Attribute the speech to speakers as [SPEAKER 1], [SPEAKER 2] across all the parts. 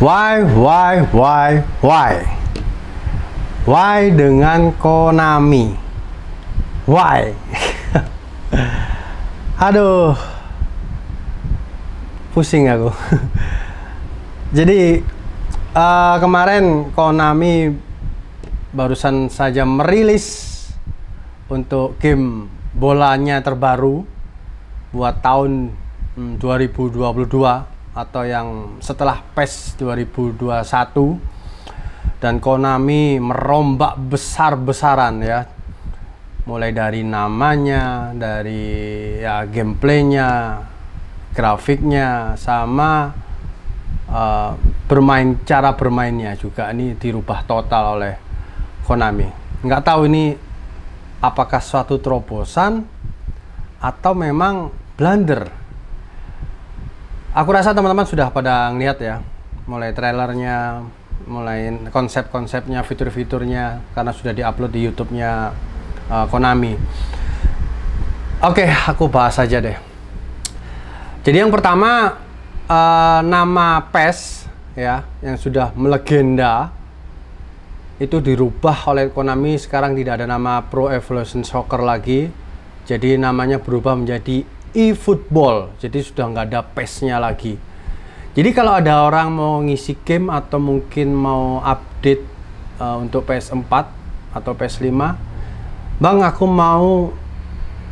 [SPEAKER 1] Why, why, why, why? Why dengan Konami? Why? Aduh, pusing aku. Jadi uh, kemarin Konami barusan saja merilis untuk game bolanya terbaru buat tahun hmm, puluh 2022 atau yang setelah PES 2021 dan Konami merombak besar-besaran ya mulai dari namanya, dari ya gameplaynya, grafiknya, sama uh, bermain cara bermainnya juga ini dirubah total oleh Konami. Nggak tahu ini apakah suatu terobosan atau memang blunder Aku rasa teman-teman sudah pada ngeliat ya, mulai trailernya, mulai konsep-konsepnya, fitur-fiturnya, karena sudah diupload di YouTube-nya uh, Konami. Oke, okay, aku bahas aja deh. Jadi yang pertama uh, nama PES ya, yang sudah melegenda itu dirubah oleh Konami sekarang tidak ada nama Pro Evolution Soccer lagi. Jadi namanya berubah menjadi e-football. Jadi sudah nggak ada pesnya lagi. Jadi kalau ada orang mau ngisi game atau mungkin mau update uh, untuk PS4 atau PS5, Bang aku mau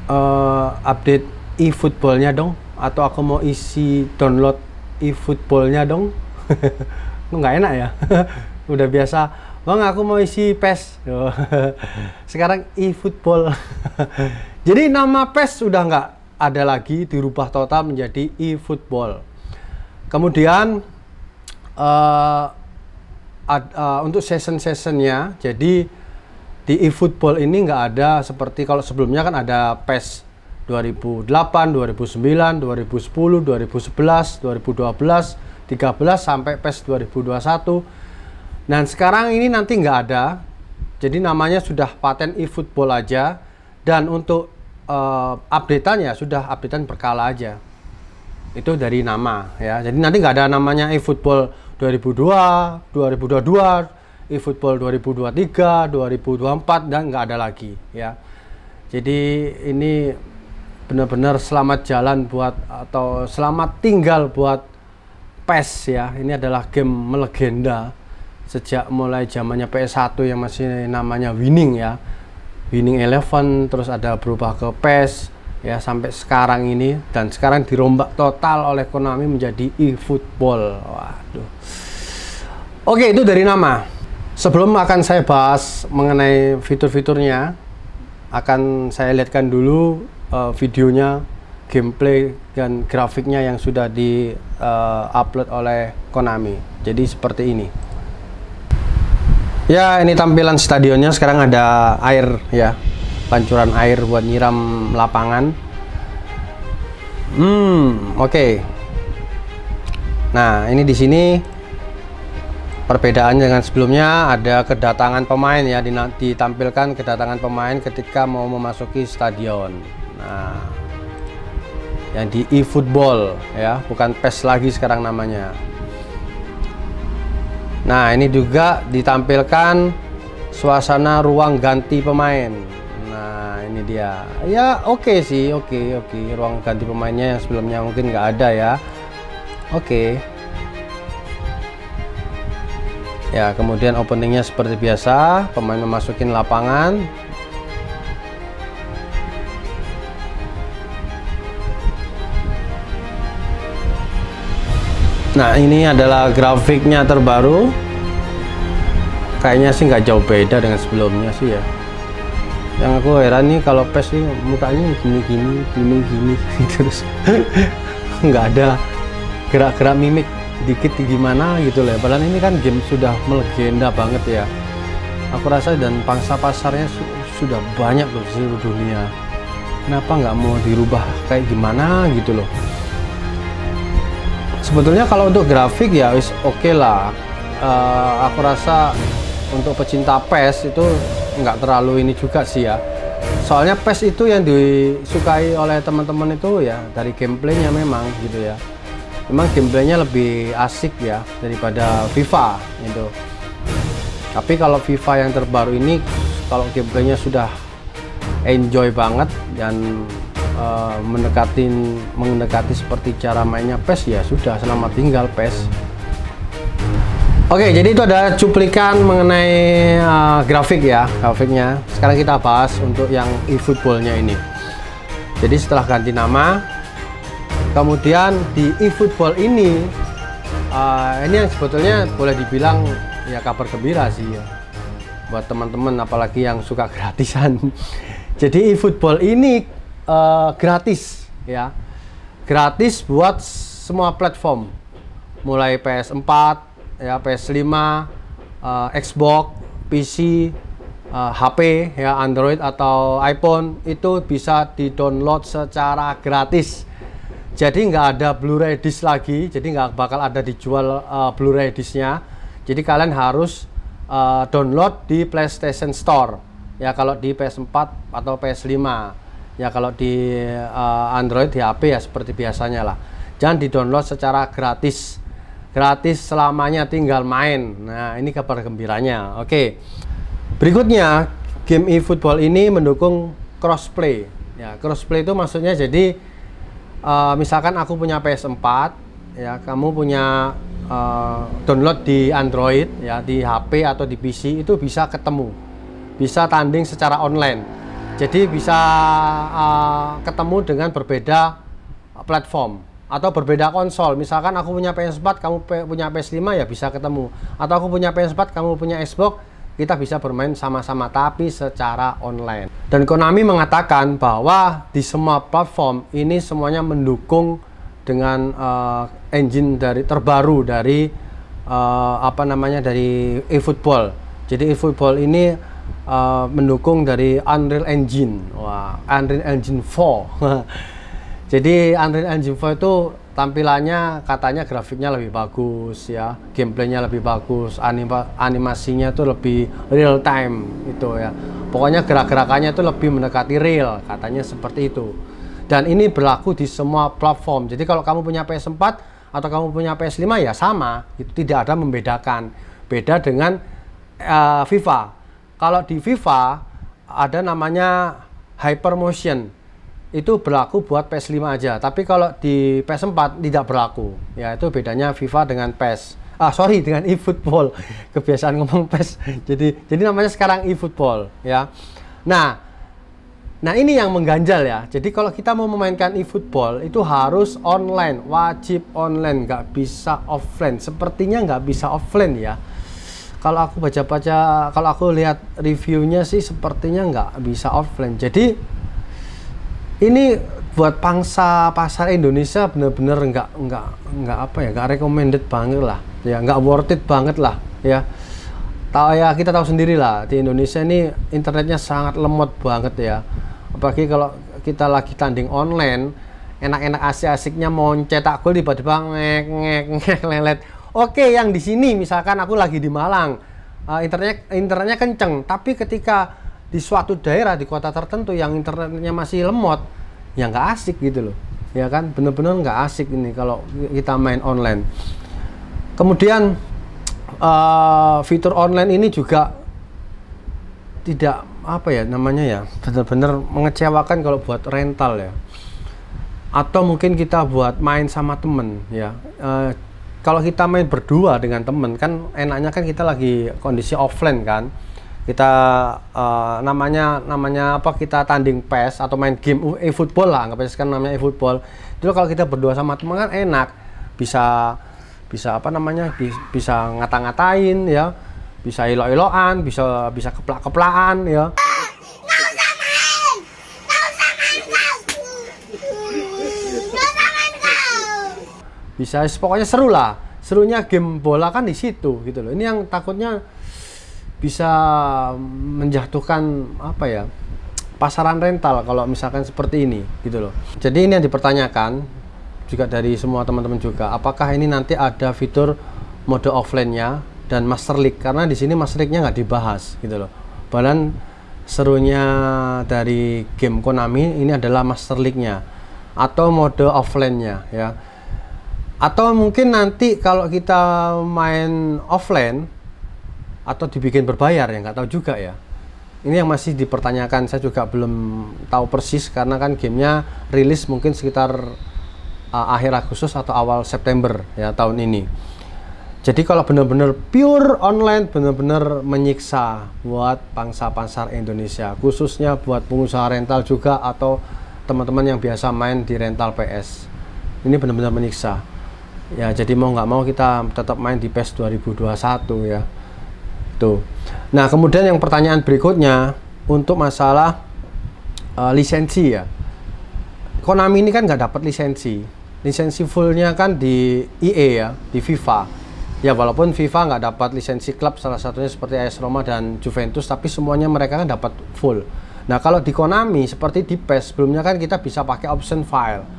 [SPEAKER 1] uh, update e-footballnya dong, atau aku mau isi download e-footballnya dong. Nggak enak ya, udah biasa. Bang aku mau isi PES. Sekarang e-football. Jadi nama PES udah nggak ada lagi dirubah total menjadi e-football. Kemudian uh, ad, uh, untuk season-seasonnya, jadi di e-football ini nggak ada seperti kalau sebelumnya kan ada PES 2008, 2009, 2010, 2011, 2012, 13 sampai PES 2021. Dan nah, sekarang ini nanti nggak ada, jadi namanya sudah paten e-football aja. Dan untuk uh, updatean ya sudah updatean berkala aja itu dari nama ya jadi nanti nggak ada namanya eFootball 2002 2022 eFootball 2023 2024 dan nggak ada lagi ya jadi ini benar-benar selamat jalan buat atau selamat tinggal buat PES ya ini adalah game melegenda sejak mulai zamannya PS1 yang masih namanya winning ya Winning Eleven terus ada berubah ke PES ya sampai sekarang ini dan sekarang dirombak total oleh Konami menjadi eFootball. Waduh. Oke, itu dari nama. Sebelum akan saya bahas mengenai fitur-fiturnya, akan saya lihatkan dulu uh, videonya gameplay dan grafiknya yang sudah di uh, upload oleh Konami. Jadi seperti ini. Ya, ini tampilan stadionnya sekarang ada air ya. Pancuran air buat nyiram lapangan. Hmm, oke. Okay. Nah, ini di sini perbedaannya dengan sebelumnya ada kedatangan pemain ya ditampilkan kedatangan pemain ketika mau memasuki stadion. Nah, yang di e-football ya, bukan PES lagi sekarang namanya. Nah, ini juga ditampilkan suasana ruang ganti pemain. Nah, ini dia. Ya, oke okay sih, oke, okay, oke. Okay. Ruang ganti pemainnya yang sebelumnya mungkin nggak ada ya. Oke. Okay. Ya, kemudian openingnya seperti biasa, pemain memasukin lapangan, Nah ini adalah grafiknya terbaru Kayaknya sih nggak jauh beda dengan sebelumnya sih ya Yang aku heran nih kalau PES sih mukanya gini-gini, gini-gini Terus nggak ada gerak-gerak mimik dikit di gimana gitu loh Padahal ini kan game sudah melegenda banget ya Aku rasa dan pangsa pasarnya su sudah banyak loh seluruh dunia Kenapa nggak mau dirubah kayak gimana gitu loh sebetulnya kalau untuk grafik ya oke okay lah uh, aku rasa untuk pecinta PES itu nggak terlalu ini juga sih ya soalnya PES itu yang disukai oleh teman-teman itu ya dari gameplaynya memang gitu ya memang gameplaynya lebih asik ya daripada FIFA itu tapi kalau FIFA yang terbaru ini kalau gameplaynya sudah enjoy banget dan uh, mendekati mendekati seperti cara mainnya PES ya sudah selamat tinggal PES Oke, okay, jadi itu ada cuplikan mengenai uh, grafik ya, grafiknya. Sekarang kita bahas untuk yang e-footballnya ini. Jadi setelah ganti nama, kemudian di e-football ini, uh, ini yang sebetulnya boleh dibilang ya kabar gembira sih ya, buat teman-teman apalagi yang suka gratisan. Jadi e-football ini Eh, gratis ya gratis buat semua platform mulai PS4 ya PS5 uh, eh, Xbox PC uh, eh, HP ya Android atau iPhone itu bisa di download secara gratis jadi nggak ada Blu-ray disc lagi jadi nggak bakal ada dijual uh, Blu-ray jadi kalian harus uh, download di PlayStation Store ya kalau di PS4 atau PS5 ya kalau di uh, Android di HP ya seperti biasanya lah jangan di download secara gratis gratis selamanya tinggal main nah ini kabar gembiranya oke berikutnya game eFootball ini mendukung crossplay ya crossplay itu maksudnya jadi uh, misalkan aku punya PS4 ya kamu punya uh, download di Android ya di HP atau di PC itu bisa ketemu bisa tanding secara online jadi bisa uh, ketemu dengan berbeda platform atau berbeda konsol. Misalkan aku punya PS4, kamu punya PS5 ya bisa ketemu. Atau aku punya PS4, kamu punya Xbox, kita bisa bermain sama-sama tapi secara online. Dan Konami mengatakan bahwa di semua platform ini semuanya mendukung dengan uh, engine dari terbaru dari uh, apa namanya dari eFootball. Jadi eFootball ini uh, mendukung dari Unreal Engine, wah Unreal Engine 4. Jadi Unreal Engine 4 itu tampilannya katanya grafiknya lebih bagus ya, gameplaynya lebih bagus, anima animasinya itu lebih real time itu ya. Pokoknya gerak-gerakannya itu lebih mendekati real, katanya seperti itu. Dan ini berlaku di semua platform. Jadi kalau kamu punya PS4 atau kamu punya PS5 ya sama, itu tidak ada membedakan. Beda dengan uh, FIFA kalau di FIFA ada namanya Hyper Motion Itu berlaku buat PS5 aja. Tapi kalau di PS4 tidak berlaku. Ya, itu bedanya FIFA dengan PS. E ah, sorry dengan eFootball. Kebiasaan ngomong PS. E jadi jadi namanya sekarang eFootball, ya. Nah, Nah ini yang mengganjal ya. Jadi kalau kita mau memainkan eFootball itu harus online, wajib online, nggak bisa offline. Sepertinya nggak bisa offline ya kalau aku baca-baca kalau aku lihat reviewnya sih sepertinya nggak bisa offline jadi ini buat pangsa pasar Indonesia bener-bener nggak nggak nggak apa ya nggak recommended banget lah ya nggak worth it banget lah ya tahu ya kita tahu sendiri lah di Indonesia ini internetnya sangat lemot banget ya apalagi kalau kita lagi tanding online enak-enak asik-asiknya mau cetak gol tiba-tiba ngek ngek ngek lelet oke okay, yang di sini misalkan aku lagi di Malang uh, eh, internet internetnya kenceng tapi ketika di suatu daerah di kota tertentu yang internetnya masih lemot ya nggak asik gitu loh ya kan bener-bener nggak asik ini kalau kita main online kemudian uh, fitur online ini juga tidak apa ya namanya ya benar-benar mengecewakan kalau buat rental ya atau mungkin kita buat main sama temen ya uh, kalau kita main berdua dengan temen kan enaknya kan kita lagi kondisi offline kan kita uh, namanya namanya apa kita tanding pes atau main game e-football lah nggak sekarang namanya e-football itu kalau kita berdua sama teman kan enak bisa bisa apa namanya bisa ngata-ngatain ya bisa ilo-iloan bisa bisa keplak keplaan ya bisa pokoknya seru lah serunya game bola kan di situ gitu loh ini yang takutnya bisa menjatuhkan apa ya pasaran rental kalau misalkan seperti ini gitu loh jadi ini yang dipertanyakan juga dari semua teman-teman juga apakah ini nanti ada fitur mode offline nya dan master league karena di sini master league nya nggak dibahas gitu loh balan serunya dari game Konami ini adalah master league nya atau mode offline nya ya atau mungkin nanti kalau kita main offline atau dibikin berbayar ya nggak tahu juga ya ini yang masih dipertanyakan saya juga belum tahu persis karena kan gamenya rilis mungkin sekitar uh, akhir Agustus atau awal September ya tahun ini jadi kalau benar-benar pure online benar-benar menyiksa buat bangsa pasar Indonesia khususnya buat pengusaha rental juga atau teman-teman yang biasa main di rental PS ini benar-benar menyiksa ya jadi mau nggak mau kita tetap main di PES 2021 ya tuh nah kemudian yang pertanyaan berikutnya untuk masalah uh, lisensi ya Konami ini kan nggak dapat lisensi lisensi fullnya kan di EA ya di FIFA ya walaupun FIFA nggak dapat lisensi klub salah satunya seperti AS Roma dan Juventus tapi semuanya mereka kan dapat full nah kalau di Konami seperti di PES sebelumnya kan kita bisa pakai option file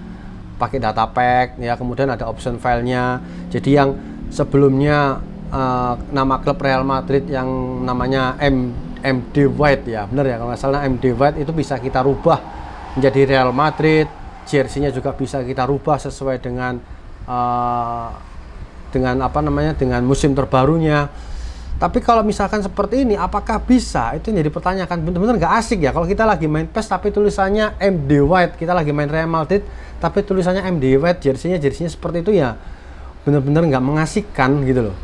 [SPEAKER 1] pakai data pack ya kemudian ada option filenya jadi yang sebelumnya uh, nama klub Real Madrid yang namanya M MD White ya benar ya kalau salah MD White itu bisa kita rubah menjadi Real Madrid jerseynya juga bisa kita rubah sesuai dengan uh, dengan apa namanya dengan musim terbarunya tapi kalau misalkan seperti ini, apakah bisa? Itu jadi pertanyaan. Bener-bener nggak asik ya kalau kita lagi main PES tapi tulisannya MD White. Kita lagi main Real Madrid tapi tulisannya MD White, jersinya jersinya seperti itu ya. Bener-bener nggak mengasihkan gitu loh.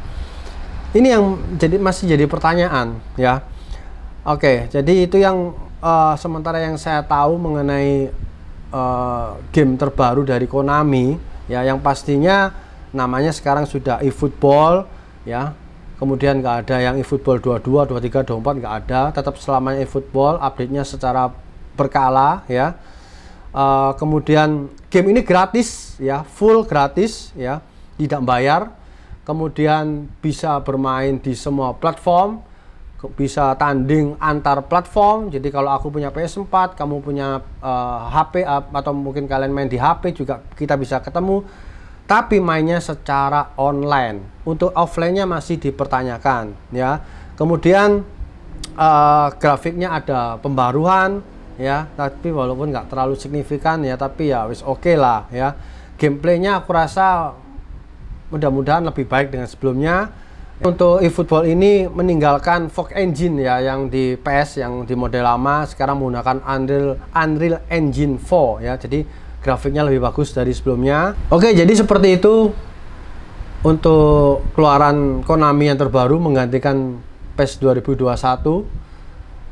[SPEAKER 1] Ini yang jadi masih jadi pertanyaan ya. Oke, jadi itu yang uh, sementara yang saya tahu mengenai uh, game terbaru dari Konami ya yang pastinya namanya sekarang sudah eFootball ya kemudian nggak ada yang eFootball 22, 23, 24 nggak ada, tetap selamanya eFootball, update-nya secara berkala ya. Uh, kemudian game ini gratis ya, full gratis ya, tidak bayar. Kemudian bisa bermain di semua platform, bisa tanding antar platform. Jadi kalau aku punya PS4, kamu punya uh, eh, HP eh, atau mungkin kalian main di HP juga kita bisa ketemu tapi mainnya secara online. Untuk offline-nya masih dipertanyakan ya. Kemudian uh, grafiknya ada pembaruan ya, tapi walaupun nggak terlalu signifikan ya, tapi ya wis oke okay lah ya. Gameplaynya aku rasa mudah-mudahan lebih baik dengan sebelumnya. Untuk eFootball ini meninggalkan Fog Engine ya yang di PS yang di model lama sekarang menggunakan Unreal Unreal Engine 4 ya. Jadi grafiknya lebih bagus dari sebelumnya oke jadi seperti itu untuk keluaran Konami yang terbaru menggantikan PES 2021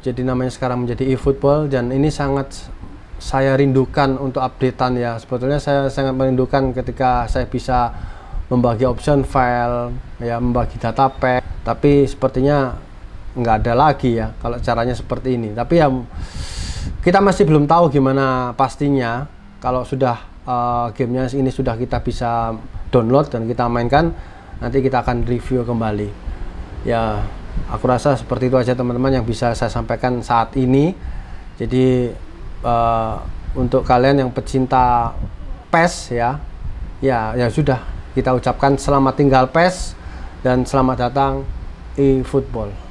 [SPEAKER 1] jadi namanya sekarang menjadi eFootball dan ini sangat saya rindukan untuk updatean ya sebetulnya saya sangat merindukan ketika saya bisa membagi option file ya membagi data pack tapi sepertinya nggak ada lagi ya kalau caranya seperti ini tapi ya kita masih belum tahu gimana pastinya kalau sudah uh, gamenya ini sudah kita bisa download dan kita mainkan nanti kita akan review kembali ya aku rasa seperti itu aja teman-teman yang bisa saya sampaikan saat ini jadi uh, untuk kalian yang pecinta PES ya ya ya sudah kita ucapkan selamat tinggal PES dan selamat datang e-football